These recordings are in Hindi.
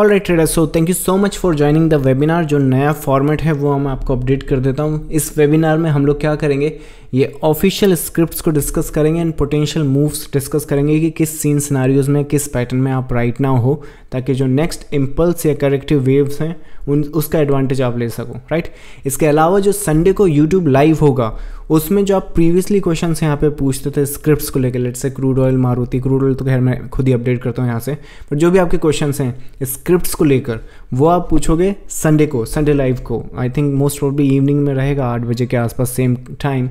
All right trader so thank you so much for joining the webinar जो नया फॉर्मेट है वो हम आपको अपडेट कर देता हूँ इस वेबिनार में हम लोग क्या करेंगे ये ऑफिशियल स्क्रिप्ट्स को डिस्कस करेंगे एंड पोटेंशियल मूव्स डिस्कस करेंगे कि किस सीन सिनारियोज में किस पैटर्न में आप राइट ना हो ताकि जो नेक्स्ट इम्पल्स या करेक्टिव वेव्स हैं उन उसका एडवांटेज आप ले सको राइट इसके अलावा जो संडे को यूट्यूब लाइव होगा उसमें जो आप प्रीवियसली क्वेश्चन यहाँ पे पूछते थे स्क्रिप्ट्स को लेकर लेट से crude oil Maruti crude oil तो खैर मैं खुद ही अपडेट करता हूँ यहाँ से बट जो भी आपके क्वेश्चन हैं स्क्रिप्ट्स को लेकर वो आप पूछोगे संडे को संडे लाइव को I think most probably evening में रहेगा आठ बजे के आसपास सेम टाइम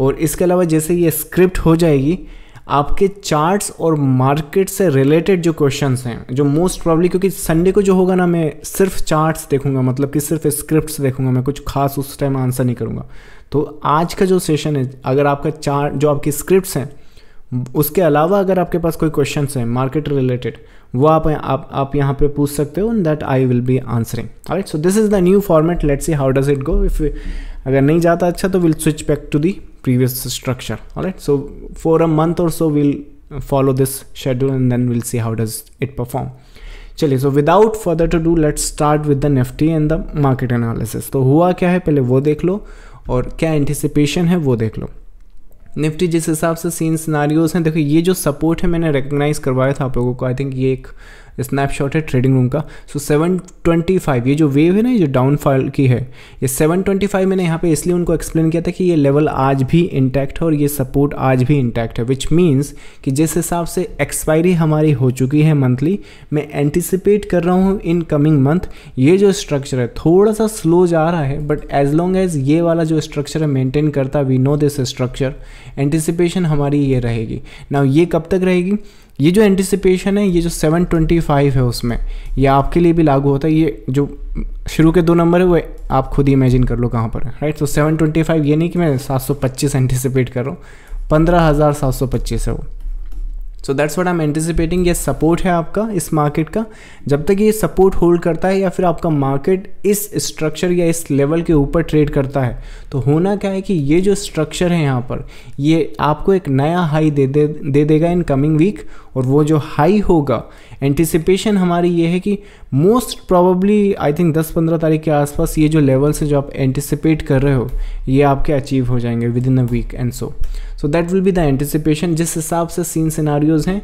और इसके अलावा जैसे ये स्क्रिप्ट हो जाएगी आपके चार्ट्स और मार्केट से रिलेटेड जो क्वेश्चंस हैं जो मोस्ट प्रॉब्ली क्योंकि संडे को जो होगा ना मैं सिर्फ चार्ट्स देखूंगा मतलब कि सिर्फ स्क्रिप्ट्स देखूंगा मैं कुछ खास उस टाइम आंसर नहीं करूंगा तो आज का जो सेशन है अगर आपका चार्ट जो आपकी स्क्रिप्ट्स हैं उसके अलावा अगर आपके पास कोई क्वेश्चन हैं मार्केट रिलेटेड वो आप आप आप यहाँ पे पूछ सकते हो that I will be answering right so this is the new format let's see how does it go if अगर नहीं जाता अच्छा तो will switch back to the previous structure all right so for a month or so we'll follow this schedule and then we'll see how does it perform चलिए so without further to do let's start with the Nifty and the market analysis तो हुआ क्या है पहले वो देख लो और क्या एंटिसिपेशन है वो देख लो निफ्टी जिस हिसाब से सीन सिनारियोज हैं देखो ये जो सपोर्ट है मैंने रिकग्नाइज करवाया था आप लोगों को आई थिंक ये एक स्नैपशॉट है ट्रेडिंग रूम का सो सेवन ट्वेंटी फाइव ये जो वेव है ना ये जो डाउनफॉल की है ये सेवन ट्वेंटी फाइव मैंने यहाँ पे इसलिए उनको एक्सप्लेन किया था कि ये लेवल आज भी इंटैक्ट है और ये सपोर्ट आज भी इंटैक्ट है विच मीन्स कि जिस हिसाब से एक्सपायरी हमारी हो चुकी है मंथली मैं एंटिसिपेट कर रहा हूँ इन कमिंग मंथ ये जो स्ट्रक्चर है थोड़ा सा स्लो जा रहा है बट एज लॉन्ग एज ये वाला जो स्ट्रक्चर है मेंटेन करता we know this structure anticipation हमारी ये रहेगी ना ये कब तक रहेगी ये जो एंटिसिपेशन है ये जो 725 है उसमें ये आपके लिए भी लागू होता है ये जो शुरू के दो नंबर है वो आप खुद ही इमेजिन कर लो कहाँ पर राइट तो 725 ये नहीं कि मैं 725 एंटिसिपेट कर रहा हूँ पंद्रह है वो so that's what I am anticipating ये सपोर्ट है आपका इस मार्केट का जब तक ये सपोर्ट होल्ड करता है या फिर आपका मार्केट इस स्ट्रक्चर या इस लेवल के ऊपर ट्रेड करता है तो होना क्या है कि ये जो स्ट्रक्चर है यहाँ पर ये आपको एक नया हाई दे दे दे देगा इन कमिंग वीक और वो जो हाई होगा एंटिसिपेशन हमारी ये है कि मोस्ट प्रॉबली आई थिंक 10-15 तारीख के आसपास ये जो लेवल्स हैं जो आप एंटिसिपेट कर रहे हो ये आपके अचीव हो जाएंगे within a week and so so that will be the anticipation जिस हिसाब से सीन सिनारियोज़ हैं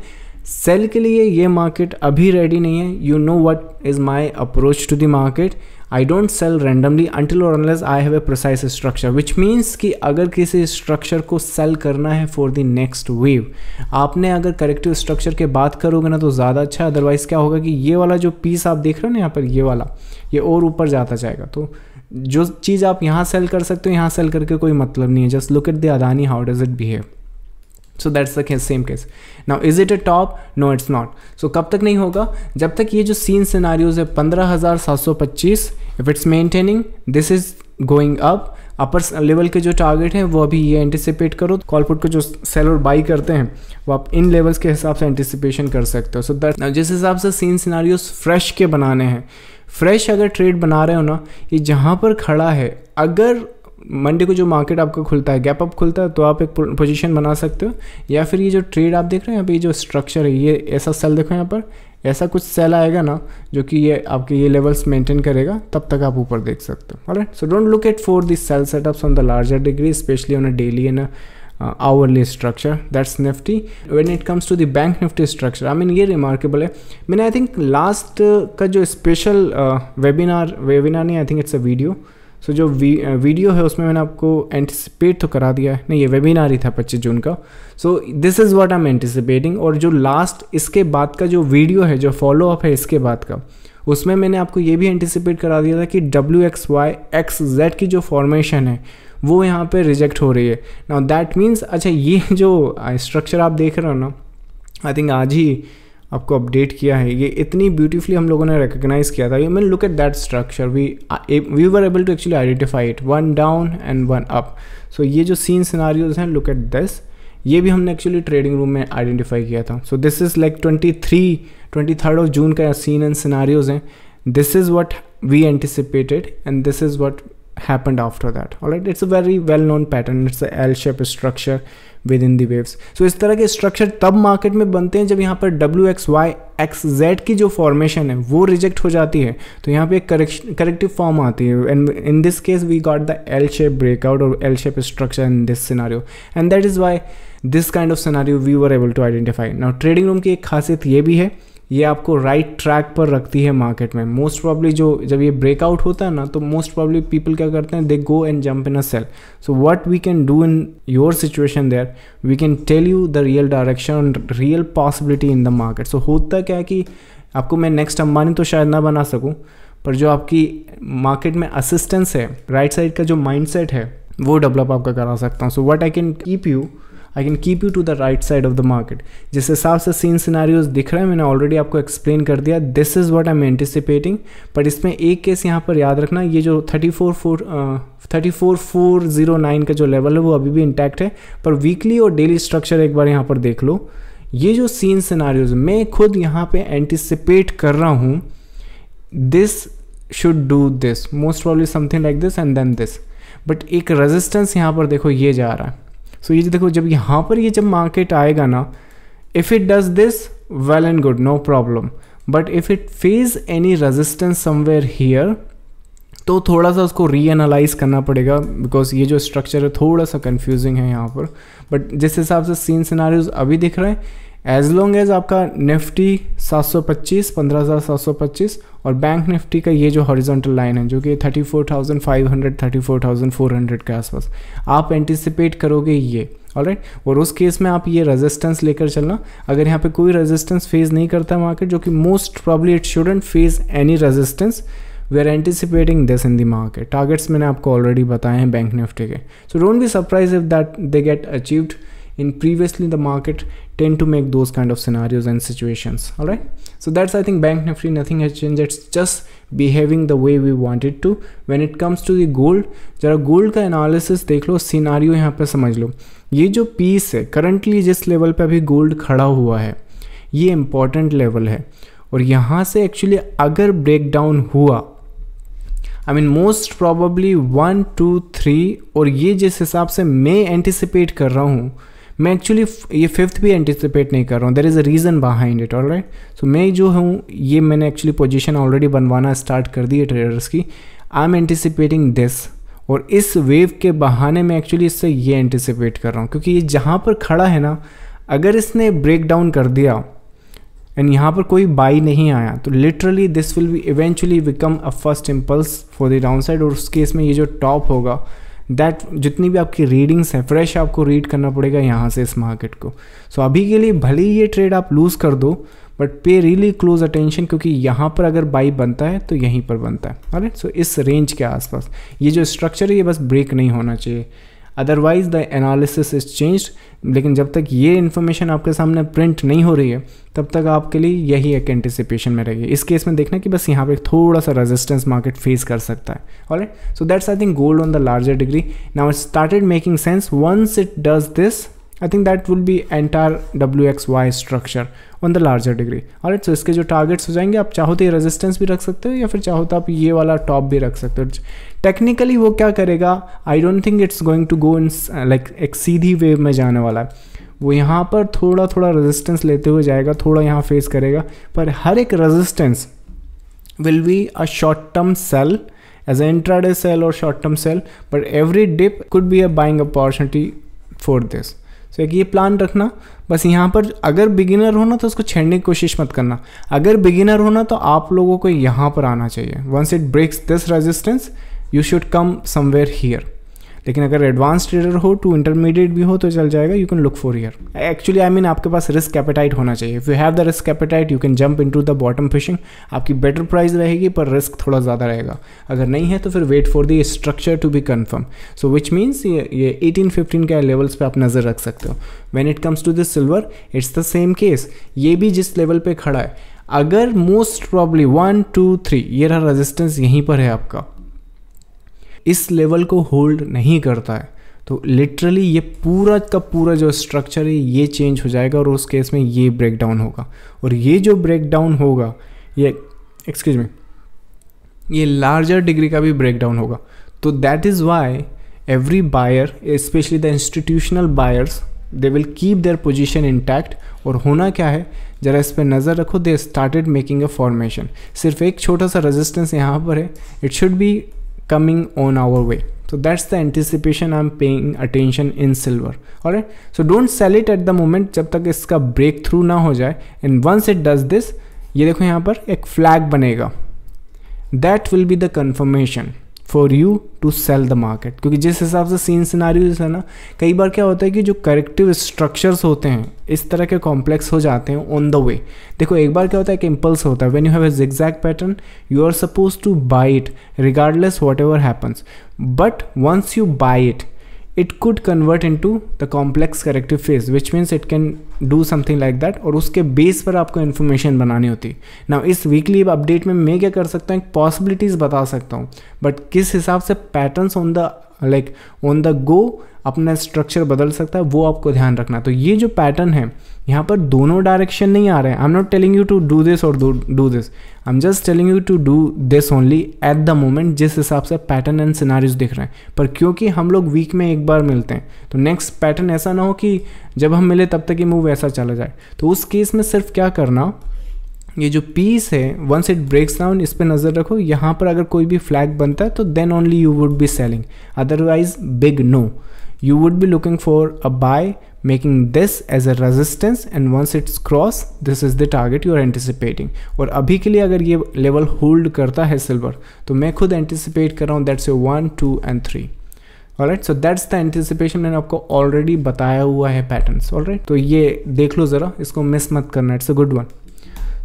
सेल के लिए ये मार्केट अभी रेडी नहीं है you know what is my approach to the market I don't sell randomly until और unless I have a precise structure which means कि अगर किसी स्ट्रक्चर को सेल करना है फॉर द नेक्स्ट वेव आपने अगर करेक्टिव स्ट्रक्चर के बात करोगे ना तो ज़्यादा अच्छा है अदरवाइज़ क्या होगा कि ये वाला जो पीस आप देख रहे हो ना यहाँ पर ये वाला ये और ऊपर जाता जाएगा तो जो चीज़ आप यहाँ सेल कर सकते हो यहाँ सेल करके कोई मतलब नहीं है just look at the Adani how does it behave so that's the same case now is it a top no it's not so कब तक नहीं होगा जब तक ये जो सीन सिनारियोज है पंद्रह हज़ार सात सौ पच्चीस if it's maintaining this is going up upper level के जो टारगेट हैं वो अभी ये एंटिसिपेट करो कॉलपुट को जो सेल और बाई करते हैं वो आप इन लेवल्स के हिसाब से एंटिसिपेशन कर सकते हो सो दैट जिस हिसाब से सीन सिनारियोस फ्रेश के बनाने हैं फ्रेश अगर ट्रेड बना रहे हो ना ये जहाँ पर खड़ा है अगर मंडे को जो मार्केट आपका खुलता है गैप अप खुलता है तो आप एक पोजीशन बना सकते हो या फिर ये जो ट्रेड आप देख रहे हैं यहाँ पे जो स्ट्रक्चर है ये ऐसा सेल देखो यहाँ पर ऐसा कुछ सेल आएगा ना जो कि ये आपके ये लेवल्स मेंटेन करेगा तब तक आप ऊपर देख सकते हो right so don't look at for this sell setups on the larger degree specially on a daily and hourly structure that's Nifty when it comes to the bank Nifty structure I mean ये रिमार्केबल है मैंने आई थिंक लास्ट का जो स्पेशल वेबिनार वेबिनार नहीं I think it's a video so so, जो वी, वीडियो uh, है उसमें मैंने आपको एंटिसिपेट तो करा दिया है नहीं ये वेबिनार ही था पच्चीस जून का so this is what I am anticipating और जो लास्ट इसके बाद का जो वीडियो है जो फॉलोअप है इसके बाद का उसमें मैंने आपको ये भी एंटिसिपेट करा दिया था कि W X Y X Z की जो फॉर्मेशन है वो यहाँ पर रिजेक्ट हो रही है ना दैट मीन्स अच्छा ये जो स्ट्रक्चर uh, आप देख रहे हो ना आई थिंक आज ही आपको अपडेट किया है ये इतनी ब्यूटीफुली हम लोगों ने रिकोगनाइज़ किया था you mean look at that structure we we were able to actually identify it one down and one up so ये जो सीन सिनारियोज हैं लुक एट दिस ये भी हमने एक्चुअली ट्रेडिंग रूम में आइडेंटिफाई किया था so this is like twenty three twenty third of June का सीन एंड सिनारियोज हैं this is what we anticipated and this is what happened after that all right it's a very well known pattern it's a l shape within the waves सो इस तरह के स्ट्रक्चर तब मार्केट में बनते हैं जब यहाँ पर W X Y X Z की जो फॉर्मेशन है वो रिजेक्ट हो जाती है तो यहाँ पे एक करेक्शन करेक्टिव फॉर्म आती है and in this case we got the L shape breakout और L shape structure in this scenario and that is why this kind of scenario we were able to identify now trading room की एक खासियत ये भी है ये आपको राइट right ट्रैक पर रखती है मार्केट में मोस्ट प्रॉब्ली जो जब ये ब्रेकआउट होता है ना तो मोस्ट प्रॉब्ली पीपल क्या करते हैं they go and jump in a sell so what we can do in your situation there we can tell you the real direction real possibility in the market so होता क्या है कि आपको मैं नेक्स्ट अंबानी तो शायद ना बना सकूँ पर जो आपकी मार्केट में असिस्टेंस है राइट right साइड का जो माइंड है वो डेवलप आपका करा सकता हूँ so what I can keep you I can keep you to the right side of the market जिस हिसाब से सीन सिनारियोज दिख रहा है मैंने ऑलरेडी आपको एक्सप्लेन कर दिया this is what I am anticipating but इसमें एक केस यहाँ पर याद रखना ये जो thirty four four thirty four four zero nine का जो लेवल है वो अभी भी इंटैक्ट है पर वीकली और डेली स्ट्रक्चर एक बार यहाँ पर देख लो ये जो सीन सिनारियोज मैं खुद यहाँ पे एंटिसिपेट कर रहा हूँ this should do this most probably something like this and then this but एक रेजिस्टेंस यहाँ पर देखो ये जा रहा है सो ये देखो जब यहाँ पर ये जब मार्केट आएगा ना if it does this well and good no problem but if it face any resistance somewhere here तो थोड़ा सा उसको रीअनालाइज करना पड़ेगा बिकॉज ये जो स्ट्रक्चर है थोड़ा सा कन्फ्यूजिंग है यहाँ पर बट जिस हिसाब से सीन सिनारी अभी दिख रहे हैं एज लॉन्ग एज आपका निफ्टी 725 15725 और बैंक निफ्टी का ये जो हॉरिजॉन्टल लाइन है जो कि 34,500 34,400 के आसपास आप एंटिसिपेट करोगे ये ऑल right? और उस केस में आप ये रेजिस्टेंस लेकर चलना अगर यहाँ पे कोई रेजिस्टेंस फेस नहीं करता मार्केट जो कि most probably it shouldn't face any resistance we are anticipating this in the market targets मैंने आपको ऑलरेडी बताए हैं बैंक निफ्टी के so don't be surprise if that they get achieved in previously the market tend to make those kind of scenarios and situations all right so that's i think bank nifty nothing has changed it's just behaving the way we want it to when it comes to the gold जरा gold का analysis देख लो scenario यहाँ पे समझ लो ये जो piece है currently जिस level पे अभी gold खड़ा हुआ है ये important level है और यहाँ से actually अगर breakdown हुआ I mean most probably one two three और ये जिस हिसाब से मैं anticipate कर रहा हूँ मैं एक्चुअली ये फिफ्थ भी एंटिसिपेट नहीं कर रहा हूँ there is a reason behind it all right so मैं जो हूँ ये मैंने एक्चुअली पोजिशन ऑलरेडी बनवाना स्टार्ट कर दी है ट्रेडर्स की आई एम एंटिसिपेटिंग दिस और इस वेव के बहाने मैं एक्चुअली इससे ये एंटिसिपेट कर रहा हूँ क्योंकि ये जहाँ पर खड़ा है ना अगर इसने ब्रेक डाउन कर दिया एंड यहाँ पर कोई बाई नहीं आया तो literally this will be eventually become a first impulse for the down side और उस केस में ये जो टॉप होगा दैट जितनी भी आपकी रीडिंग्स हैं फ्रेश आपको रीड करना पड़ेगा यहाँ से इस मार्केट को सो so, अभी के लिए भले ही ये ट्रेड आप लूज़ कर दो बट पे रियली क्लोज अटेंशन क्योंकि यहाँ पर अगर बाई बनता है तो यहीं पर बनता है अरे सो so, इस रेंज के आसपास ये जो स्ट्रक्चर है ये बस ब्रेक नहीं होना चाहिए otherwise the analysis is change लेकिन जब तक ये इन्फॉर्मेशन आपके सामने प्रिंट नहीं हो रही है तब तक आपके लिए यही एक एंटिसिपेशन में रहेगी इस केस में देखना कि बस यहाँ पे थोड़ा सा रेजिस्टेंस मार्केट फेस कर सकता है all so that's I think gold on the larger degree now it started making sense once it does this I think that will be entire W X Y structure on the larger degree और सो इसके जो टारगेट्स हो जाएंगे आप चाहो तो ये रेजिस्टेंस भी रख सकते हो या फिर चाहो तो आप ये वाला टॉप भी रख सकते हो टेक्निकली वो क्या करेगा I don't think it's going to go in like एक सीधी वेव में जाने वाला है वो यहाँ पर थोड़ा थोड़ा रेजिस्टेंस लेते हुए जाएगा थोड़ा यहाँ फेस करेगा पर हर एक resistance will be a short term sell as a intraday sell और short term sell but every dip could be a buying opportunity for this so एक ये प्लान रखना बस यहाँ पर अगर बिगिनर हो ना तो उसको छेड़ने की कोशिश मत करना अगर बिगिनर हो ना तो आप लोगों को यहाँ पर आना चाहिए once it breaks this resistance you should come somewhere here लेकिन अगर एडवांस ट्रेडर हो टू इंटरमीडिएट भी हो तो चल जाएगा you can look for year actually I mean आपके पास रिस्क एपेटाइट होना चाहिए if you have the risk appetite you can jump in to the bottom fishing आपकी बेटर प्राइस रहेगी पर रिस्क थोड़ा ज़्यादा रहेगा अगर नहीं है तो फिर wait for the structure to be confirm so which means ये एटीन फिफ्टीन के लेवल्स पर आप नज़र रख सकते हो when it comes to this silver it's the same case ये भी जिस लेवल पर खड़ा है अगर most probably one two three ये रहा रेजिस्टेंस यहीं पर है आपका इस लेवल को होल्ड नहीं करता है तो लिटरली ये पूरा का पूरा जो स्ट्रक्चर है ये चेंज हो जाएगा और उस केस में ये ब्रेकडाउन होगा और ये जो ब्रेकडाउन होगा ये एक्सक्यूज मी ये लार्जर डिग्री का भी ब्रेकडाउन होगा तो that is why every buyer specially the institutional buyers they will keep their position intact और होना क्या है ज़रा इस पर नज़र रखो they started making a formation सिर्फ एक छोटा सा रजिस्टेंस यहाँ पर है it should be coming on our way so that's the anticipation i'm paying attention in silver all right so don't sell it at the moment jab tak iska breakthrough na ho jaye and once it does this ye dekho yahan par ek flag banega that will be the confirmation for you to sell the market क्योंकि जिस हिसाब से सीन सिनारी है ना कई बार क्या होता है कि जो करेक्टिव स्ट्रक्चर्स होते हैं इस तरह के कॉम्प्लेक्स हो जाते हैं ऑन द वे देखो एक बार क्या होता है कि इम्पल्स होता है when you have as exact pattern you are suppose to buy it regardless whatever happens but once you buy it it could convert in to the complex corrective phase which means it can do something like that और उसके बेस पर आपको इन्फॉर्मेशन बनानी होती है ना इस वीकली अपडेट में मैं क्या कर सकता हूँ एक पॉसिबिलिटीज़ बता सकता हूँ बट किस हिसाब से pattern on the like on the go अपना स्ट्रक्चर बदल सकता है वो आपको ध्यान रखना तो ये जो पैटर्न है यहाँ पर दोनों डायरेक्शन नहीं आ रहे हैं I am not telling you to do this और do this I am just telling you to do this only at the moment जिस हिसाब से पैटर्न एंड सिनारीज दिख रहे हैं पर क्योंकि हम लोग वीक में एक बार मिलते हैं तो नेक्स्ट पैटर्न ऐसा ना हो कि जब हम मिले तब तक ये मूव ऐसा चला जाए तो उस केस में सिर्फ क्या करना ये जो पीस है वंस इट ब्रेक्स डाउन इस पर नज़र रखो यहाँ पर अगर कोई भी फ्लैग बनता है तो then only you would be selling otherwise big no you would be looking for a buy making this as a resistance and once it's cross this is the target you are anticipating और अभी के लिए अगर ये लेवल होल्ड करता है सिल्वर तो मैं खुद एंटिसिपेट कर रहा हूँ that's a one two and three all right so that's the anticipation मैंने आपको ऑलरेडी बताया हुआ है ऑल राइट तो ये देख लो ज़रा इसको मिस मत करना it's a good one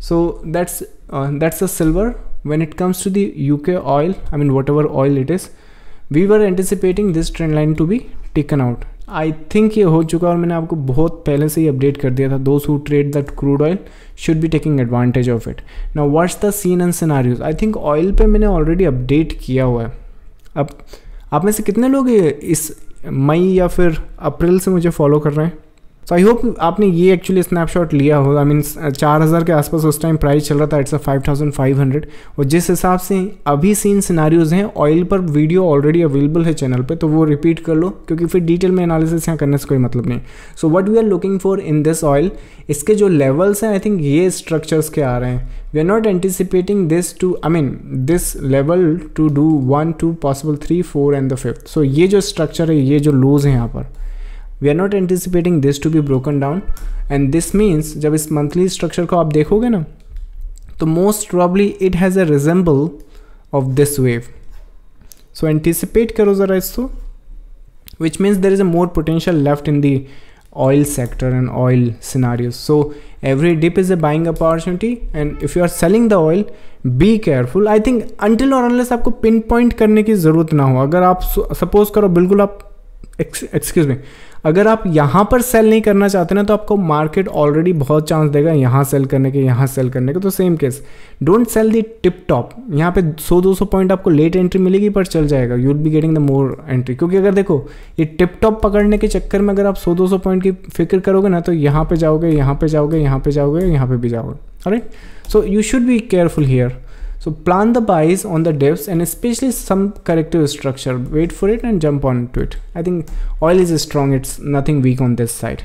so that's uh, that's the silver when it comes to the uk oil i mean whatever oil it is we were anticipating this trend line to be taken out I think ये हो चुका और मैंने आपको बहुत पहले से ही अपडेट कर दिया था those who trade that crude oil should be taking advantage of it ना what's the scene and scenarios I think oil पे मैंने ऑलरेडी अपडेट किया हुआ है अब आप में से कितने लोग इस मई या फिर अप्रैल से मुझे फॉलो कर रहे हैं सो आई होप आपने ये एक्चुअली स्नैपशॉट लिया होगा आई मीन चार हज़ार के आसपास उस टाइम प्राइस चल रहा था it's a five thousand five hundred और जिस हिसाब से अभी सीन सिनारीज हैं ऑयल पर वीडियो ऑलरेडी अवेलेबल है चैनल पर तो वो रिपीट कर लो क्योंकि फिर डिटेल में एनालिसिस यहाँ करने से कोई मतलब नहीं so what we are looking for in this oil इसके जो लेवल्स हैं आई थिंक ये स्ट्रक्चर्स के आ रहे हैं we are not anticipating this to I mean this level to do one two possible three four and the fifth so ये जो स्ट्रक्चर है ये जो लोज हैं यहाँ पर we are not anticipating this to be broken down and this means जब इस मंथली स्ट्रक्चर को आप देखोगे ना तो most probably it has a resemble of this wave so anticipate करो जरा इसको which means there is a more potential left in the oil sector and oil scenario so every dip is a buying opportunity and if you are selling the oil be careful I think until और अनलेस आपको पिन पॉइंट करने की जरूरत ना हो अगर आप सपोज करो बिल्कुल आप एक्सक्यूज मी अगर आप यहाँ पर सेल नहीं करना चाहते ना तो आपको मार्केट ऑलरेडी बहुत चांस देगा यहाँ सेल करने के यहाँ सेल करने के तो same case don't sell the tip top यहाँ पे 100-200 पॉइंट आपको लेट एंट्री मिलेगी पर चल जाएगा you will be getting the more entry क्योंकि अगर देखो ये टिप टॉप पकड़ने के चक्कर में अगर आप 100-200 पॉइंट की फिक्र करोगे ना तो यहाँ पर जाओगे यहाँ पर जाओगे यहाँ पर जाओगे यहाँ पर भी जाओगे अरे so you should be careful here So plan the buys on the dips and especially some corrective structure. Wait for it and jump onto it. I think oil is strong. It's nothing weak on this side.